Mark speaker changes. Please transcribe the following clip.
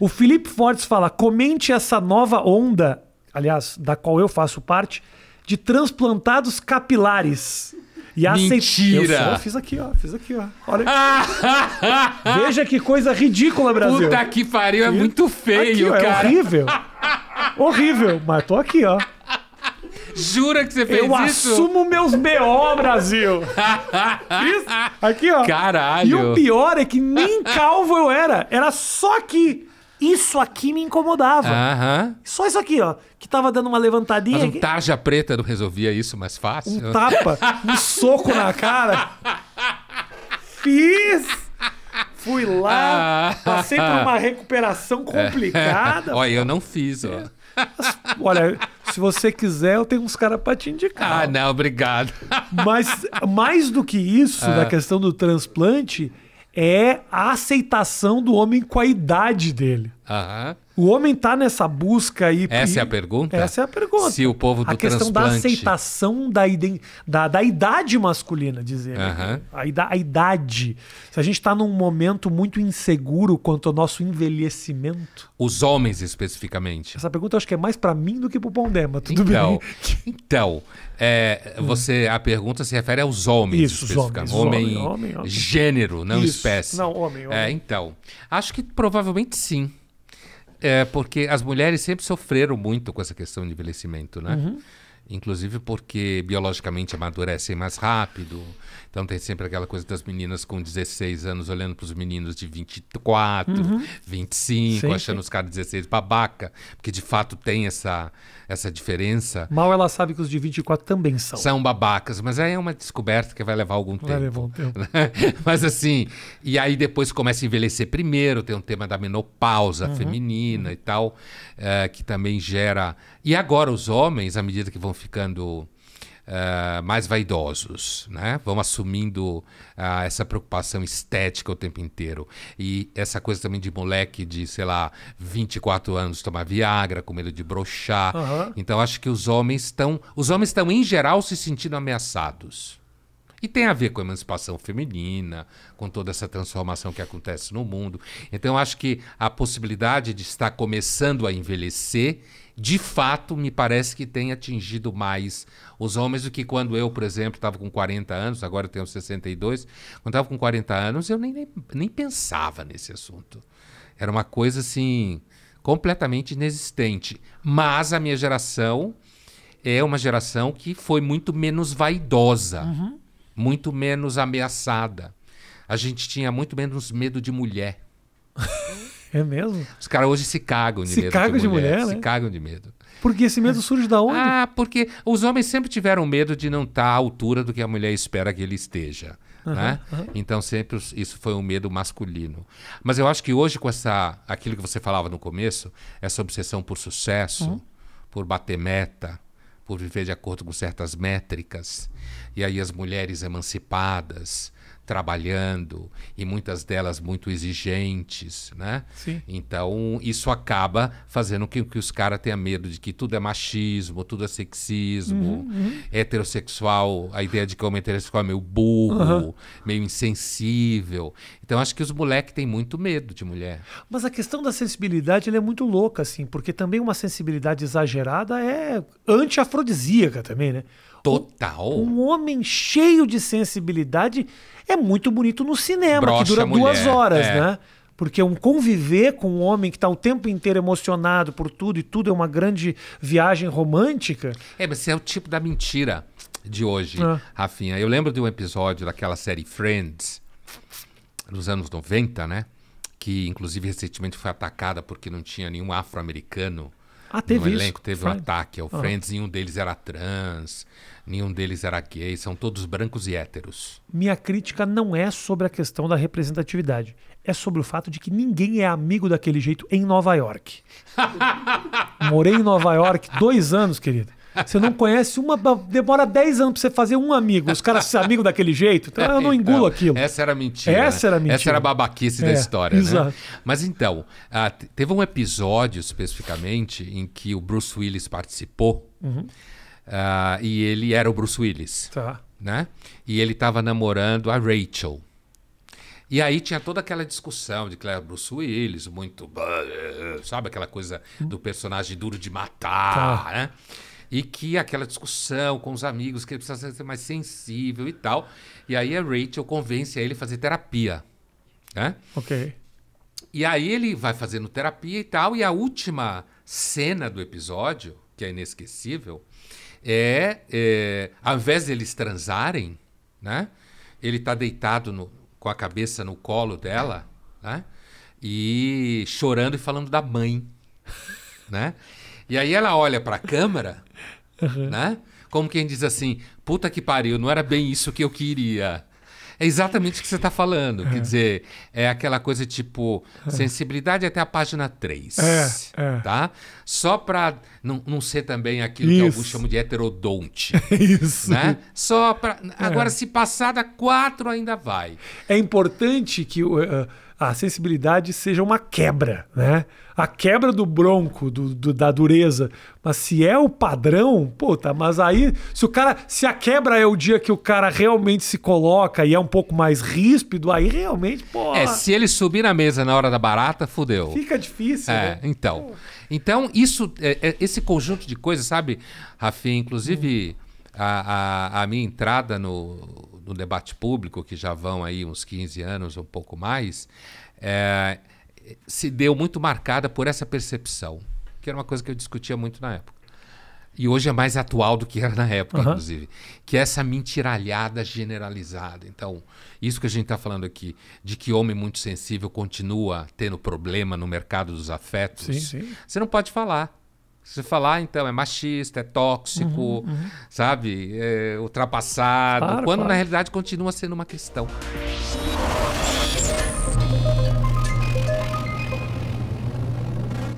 Speaker 1: O Felipe Fortes fala: comente essa nova onda, aliás, da qual eu faço parte, de transplantados capilares. E Mentira! Eu só fiz aqui, ó. Fiz aqui, ó. Olha aqui. Veja que coisa ridícula, Brasil. Puta que pariu, é e... muito feio, aqui, ó, é cara. É horrível. horrível. Mas tô aqui, ó. Jura que você fez eu isso? Eu assumo meus BO, Brasil.
Speaker 2: isso? Aqui, ó. Caralho. E o pior
Speaker 1: é que nem calvo eu era. Era só aqui. Isso aqui me incomodava. Só isso aqui, ó. Que tava dando uma levantadinha. Mas um
Speaker 2: tarja preta não resolvia isso mais fácil? um tapa, um
Speaker 1: soco na cara. Fiz! Fui lá, ah. passei por uma recuperação é. complicada. Olha,
Speaker 2: eu não fiz, ó.
Speaker 1: Olha, se você quiser, eu tenho uns caras pra te indicar.
Speaker 2: Ah, não, obrigado.
Speaker 1: Mas mais do que isso, da ah. questão do transplante, é a aceitação do homem com a idade dele. Aham. Uhum. O homem está nessa busca aí? Essa é e, é a pergunta? Essa é a pergunta. Se o povo do A questão transplante... da aceitação da, da, da idade masculina, dizer. Uhum. A, a idade. Se a gente está num momento muito inseguro quanto ao nosso envelhecimento.
Speaker 2: Os homens, especificamente.
Speaker 1: Essa pergunta eu acho que é mais para mim do que para o Pondema. tudo então, bem.
Speaker 2: Então, então é, hum. você, a pergunta se refere aos homens, Isso, especificamente. homens, homem, homem, homem, gênero, não Isso. espécie. Não, homem, homem. É, então. Acho que provavelmente sim. É, porque as mulheres sempre sofreram muito com essa questão de envelhecimento, né? Uhum. Inclusive porque biologicamente amadurecem mais rápido. Então tem sempre aquela coisa das meninas com 16 anos olhando para os meninos de 24, uhum. 25, sim, achando sim. os caras 16 babaca, porque de fato tem essa, essa diferença. Mal ela sabe que os de 24 também são. São babacas, mas aí é uma descoberta que vai levar algum vai tempo. Vai levar um tempo. mas assim, e aí depois começa a envelhecer primeiro, tem um tema da menopausa uhum. feminina e tal, é, que também gera. E agora os homens, à medida que vão ficando uh, mais vaidosos, né? Vão assumindo uh, essa preocupação estética o tempo inteiro. E essa coisa também de moleque de, sei lá, 24 anos tomar Viagra com medo de brochar. Uhum. Então acho que os homens estão, os homens estão em geral se sentindo ameaçados. E tem a ver com a emancipação feminina, com toda essa transformação que acontece no mundo. Então, acho que a possibilidade de estar começando a envelhecer, de fato, me parece que tem atingido mais os homens do que quando eu, por exemplo, estava com 40 anos, agora tenho 62. Quando estava com 40 anos, eu nem, nem, nem pensava nesse assunto. Era uma coisa assim, completamente inexistente. Mas a minha geração é uma geração que foi muito menos vaidosa. Uhum muito menos ameaçada. A gente tinha muito menos medo de mulher.
Speaker 1: É mesmo?
Speaker 2: Os caras hoje se cagam de se medo. Se cagam de mulher, de mulher né? Se cagam de medo.
Speaker 1: Porque esse medo surge da onde?
Speaker 2: Ah, porque os homens sempre tiveram medo de não estar tá à altura do que a mulher espera que ele esteja. Uhum, né? uhum. Então sempre isso foi um medo masculino. Mas eu acho que hoje com essa aquilo que você falava no começo, essa obsessão por sucesso, uhum. por bater meta, por viver de acordo com certas métricas, e aí as mulheres emancipadas, trabalhando e muitas delas muito exigentes, né? Sim. Então isso acaba fazendo com que, os caras tenham medo de que tudo é machismo, tudo é sexismo, uhum, uhum. heterossexual, a ideia de que o homem heterossexual é meio burro, uhum. meio insensível. Então acho que os moleques têm muito medo de mulher.
Speaker 1: Mas a questão da sensibilidade é muito louca assim, porque também uma sensibilidade exagerada é anti-afrodisíaca também, né? Total. Um homem cheio de sensibilidade é muito bonito no cinema, Brocha que dura mulher, duas horas, é. né? Porque um conviver com um homem que está o tempo inteiro emocionado por tudo e tudo é uma grande viagem romântica. É,
Speaker 2: mas é o tipo da mentira de hoje, ah. Rafinha. Eu lembro de um episódio daquela série Friends, nos anos 90, né? Que inclusive recentemente foi atacada porque não tinha nenhum afro-americano ah, teve no isso. elenco teve Friends. um ataque ao é ah. Friends, nenhum deles era trans, nenhum deles era gay, são todos brancos e héteros.
Speaker 1: Minha crítica não é sobre a questão da representatividade, é sobre o fato de que ninguém é amigo daquele jeito em Nova York. Morei em Nova York dois anos, querido. Você não conhece uma. Demora 10 anos pra você fazer um amigo. Os caras são amigo daquele jeito. Então eu não então, engulo então,
Speaker 2: aquilo. Essa era mentira. Essa era mentira. Essa era a babaquice é, da história, né? exato. né? Mas então, ah, teve um episódio especificamente em que o Bruce Willis participou. Uhum. Ah, e ele era o Bruce Willis. Tá. Né? E ele estava namorando a Rachel. E aí tinha toda aquela discussão de Claire Bruce Willis, muito. Sabe aquela coisa hum. do personagem duro de matar, tá. né? E que aquela discussão com os amigos, que ele precisa ser mais sensível e tal. E aí a Rachel convence a ele a fazer terapia. Né? Ok. E aí ele vai fazendo terapia e tal. E a última cena do episódio, que é inesquecível, é, é ao invés deles transarem, né? Ele tá deitado no, com a cabeça no colo dela, né? E chorando e falando da mãe, né? E aí ela olha para a câmera, uhum. né? Como quem diz assim: puta que pariu, não era bem isso que eu queria. É exatamente o que você está falando. É. Quer dizer, é aquela coisa tipo é. sensibilidade até a página 3. É, é. Tá? Só para não, não ser também aquilo Isso. que alguns chamam de heterodonte. Isso. Né? Só pra... É. Agora, se passar da 4, ainda
Speaker 1: vai. É importante que. Uh, a sensibilidade seja uma quebra, né? A quebra do bronco, do, do, da dureza. Mas se é o padrão, puta, mas aí, se o cara. Se a quebra é o dia que o cara realmente se coloca e é um pouco mais ríspido, aí realmente, pô. É, se
Speaker 2: ele subir na mesa na hora da barata, fudeu. Fica
Speaker 1: difícil, é, né?
Speaker 2: Então. Então, isso, é, é, esse conjunto de coisas, sabe, Rafinha? Inclusive, hum. a, a, a minha entrada no no debate público, que já vão aí uns 15 anos ou um pouco mais, é, se deu muito marcada por essa percepção, que era uma coisa que eu discutia muito na época. E hoje é mais atual do que era na época, uhum. inclusive. Que é essa mentiralhada generalizada. Então, isso que a gente está falando aqui, de que homem muito sensível continua tendo problema no mercado dos afetos. Sim, sim. Você não pode falar. Você falar, então, é machista, é tóxico, uhum, uhum. sabe? É ultrapassado. Claro, quando claro. na realidade continua sendo uma questão.